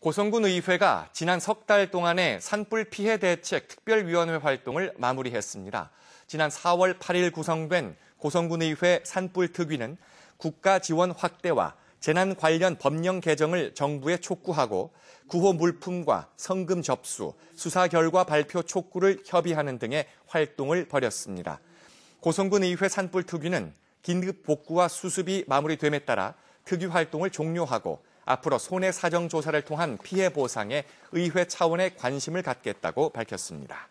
고성군 의회가 지난 석 달 동안의 산불 피해 대책 특별위원회 활동을 마무리했습니다. 지난 4월 8일 구성된 고성군 의회 산불 특위는 국가 지원 확대와 재난 관련 법령 개정을 정부에 촉구하고 구호 물품과 성금 접수, 수사 결과 발표 촉구를 협의하는 등의 활동을 벌였습니다. 고성군 의회 산불 특위는 긴급 복구와 수습이 마무리됨에 따라 특위 활동을 종료하고 앞으로 손해 사정 조사를 통한 피해 보상에 의회 차원의 관심을 갖겠다고 밝혔습니다.